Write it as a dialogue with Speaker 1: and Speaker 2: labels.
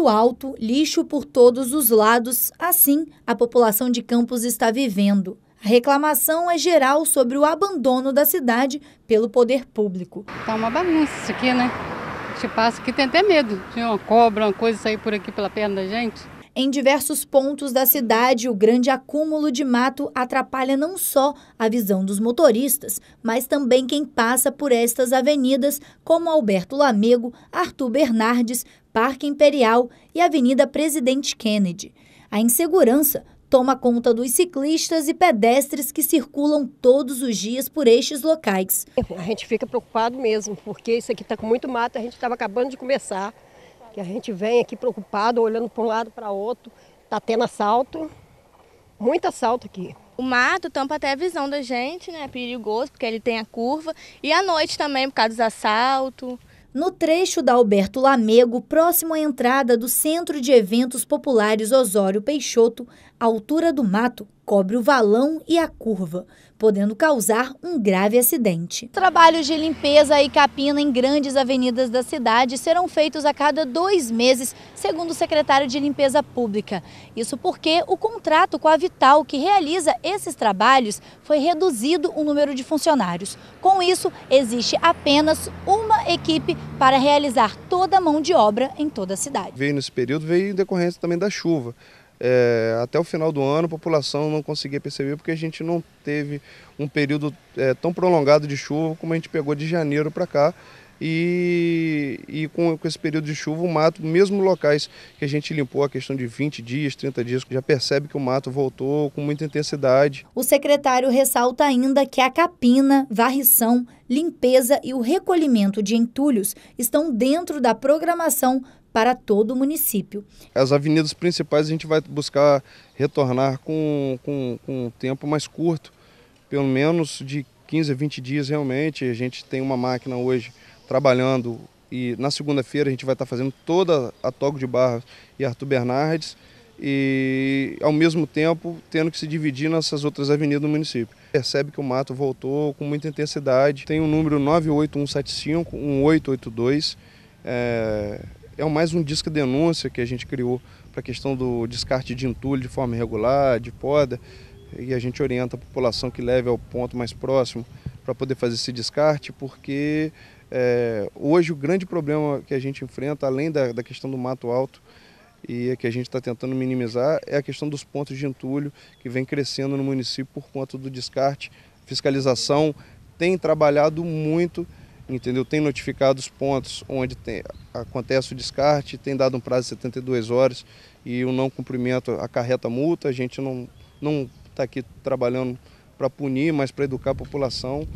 Speaker 1: Mato alto, lixo por todos os lados, assim a população de Campos está vivendo. A reclamação é geral sobre o abandono da cidade pelo poder público. Tá uma bagunça isso aqui, né? A gente passa aqui, tem até medo de uma cobra, uma
Speaker 2: coisa sair por aqui pela perna da gente.
Speaker 1: Em diversos pontos da cidade, o grande acúmulo de mato atrapalha não só a visão dos motoristas, mas também quem passa por estas avenidas, como Alberto Lamego, Arthur Bernardes, Parque Imperial e Avenida Presidente Kennedy. A insegurança toma conta dos ciclistas e pedestres que circulam todos os dias por estes locais. A gente fica preocupado mesmo, porque isso aqui está com muito mato, a gente estava acabando de começar. Que a gente vem aqui preocupado, olhando para um lado para outro, tá tendo assalto, muito assalto aqui. O mato tampa até a visão da gente, né? É perigoso, porque ele tem a curva. E à noite também, por causa dos assaltos. No trecho da Alberto Lamego, próximo à entrada do Centro de Eventos Populares Osório Peixoto, altura do mato, cobre o valão e a curva, podendo causar um grave acidente. Trabalhos de limpeza e capina em grandes avenidas da cidade serão feitos a cada dois meses, segundo o secretário de Limpeza Pública. Isso porque o contrato com a Vital, que realiza esses trabalhos, foi reduzido o número de funcionários. Com isso, existe apenas uma equipe para realizar toda a mão de obra em toda a cidade.
Speaker 2: Veio nesse período, veio em decorrência também da chuva é, até o final do ano a população não conseguia perceber porque a gente não teve um período é, tão prolongado de chuva como a gente pegou de janeiro para cá e, e com, com, esse período de chuva o mato, mesmo locais que a gente limpou a questão de 20 dias, 30 dias, já percebe que o mato voltou com muita intensidade.
Speaker 1: O secretário ressalta ainda que a capina, varrição, limpeza e o recolhimento de entulhos estão dentro da programação para todo o município.
Speaker 2: As avenidas principais a gente vai buscar retornar com, com, com um tempo mais curto, pelo menos de 15 a 20 dias realmente. A gente tem uma máquina hoje trabalhando e na segunda-feira a gente vai estar fazendo toda a Togo de Barra e Arthur Bernardes e ao mesmo tempo tendo que se dividir nessas outras avenidas do município. Percebe que o mato voltou com muita intensidade, tem o número 98175, 1882, é, é mais um disco denúncia que a gente criou para a questão do descarte de entulho de forma irregular, de poda, e a gente orienta a população que leve ao ponto mais próximo para poder fazer esse descarte, porque é, hoje o grande problema que a gente enfrenta, além da, da questão do mato alto, e é que a gente está tentando minimizar, é a questão dos pontos de entulho que vem crescendo no município por conta do descarte. Fiscalização tem trabalhado muito, entendeu? Tem notificado os pontos onde tem, acontece o descarte, tem dado um prazo de 72 horas e o não cumprimento acarreta multa. A gente não está aqui trabalhando para punir, mas para educar a população.